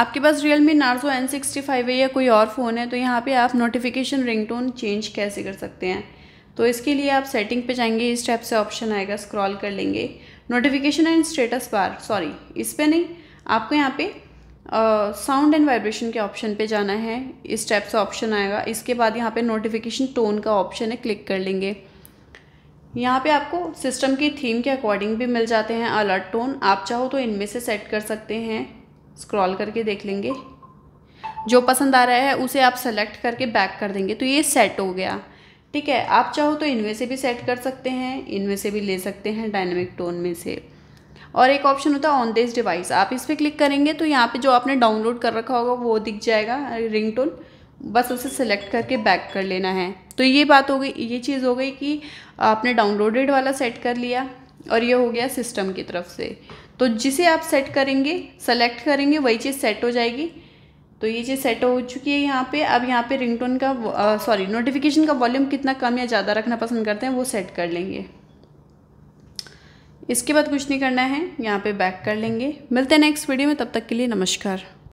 आपके पास Realme Narzo N sixty five है या कोई और फ़ोन है तो यहाँ पे आप नोटिफिकेशन रिंगटोन चेंज कैसे कर सकते हैं तो इसके लिए आप सेटिंग पे जाएंगे इस टाइप से ऑप्शन आएगा स्क्रॉल कर लेंगे notification and status bar sorry इस पर नहीं आपको यहाँ पे साउंड एंड वाइब्रेशन के ऑप्शन पे जाना है इस टाइप से ऑप्शन आएगा इसके बाद यहाँ पे नोटिफिकेशन टोन का ऑप्शन है क्लिक कर लेंगे यहाँ पे आपको सिस्टम की थीम के अकॉर्डिंग भी मिल जाते हैं अलर्ट टोन आप चाहो तो इनमें से सेट कर सकते हैं स्क्रॉल करके देख लेंगे जो पसंद आ रहा है उसे आप सेलेक्ट करके बैक कर देंगे तो ये सेट हो गया ठीक है आप चाहो तो इनमें से भी सेट कर सकते हैं इनमें से भी ले सकते हैं डायनेमिक टोन में से और एक ऑप्शन होता है ऑन दिस डिवाइस आप इस पर क्लिक करेंगे तो यहाँ पे जो आपने डाउनलोड कर रखा होगा वो दिख जाएगा रिंगटोन बस उसे सेलेक्ट करके बैक कर लेना है तो ये बात हो गई ये चीज़ हो गई कि आपने डाउनलोडेड वाला सेट कर लिया और ये हो गया सिस्टम की तरफ से तो जिसे आप सेट करेंगे सेलेक्ट करेंगे वही चीज़ सेट हो जाएगी तो ये चीज़ सेट हो चुकी है यहाँ पे अब यहाँ पे रिंगटोन का सॉरी नोटिफिकेशन का वॉल्यूम कितना कम या ज़्यादा रखना पसंद करते हैं वो सेट कर लेंगे इसके बाद कुछ नहीं करना है यहाँ पे बैक कर लेंगे मिलते हैं नेक्स्ट वीडियो में तब तक के लिए नमस्कार